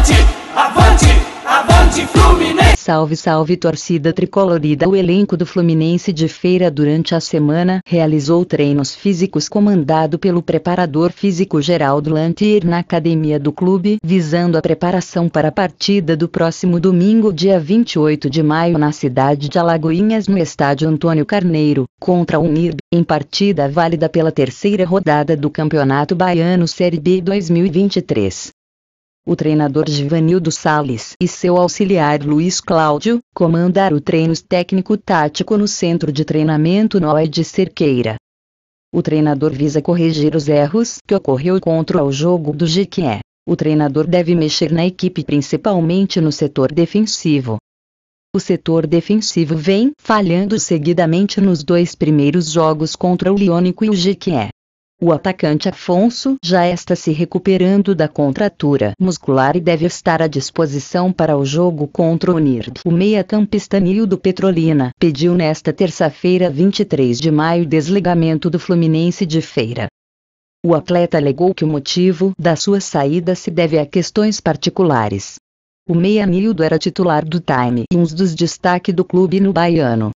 Avante, avante, avante Fluminense! Salve, salve torcida tricolorida! O elenco do Fluminense de Feira durante a semana realizou treinos físicos comandado pelo preparador físico Geraldo Lantier na academia do clube, visando a preparação para a partida do próximo domingo, dia 28 de maio, na cidade de Alagoinhas, no estádio Antônio Carneiro, contra o UNIRB, em partida válida pela terceira rodada do Campeonato Baiano Série B 2023 o treinador Givanildo Sales e seu auxiliar Luiz Cláudio, comandaram o treino técnico-tático no Centro de Treinamento Noé de Cerqueira. O treinador visa corrigir os erros que ocorreu contra o jogo do Jequié. O treinador deve mexer na equipe principalmente no setor defensivo. O setor defensivo vem falhando seguidamente nos dois primeiros jogos contra o Liônico e o Jequié. O atacante Afonso já está se recuperando da contratura muscular e deve estar à disposição para o jogo contra o NIRD. O meia-campista Nildo Petrolina pediu nesta terça-feira 23 de maio desligamento do Fluminense de feira. O atleta alegou que o motivo da sua saída se deve a questões particulares. O meia Nildo era titular do Time e um dos destaques do clube no baiano.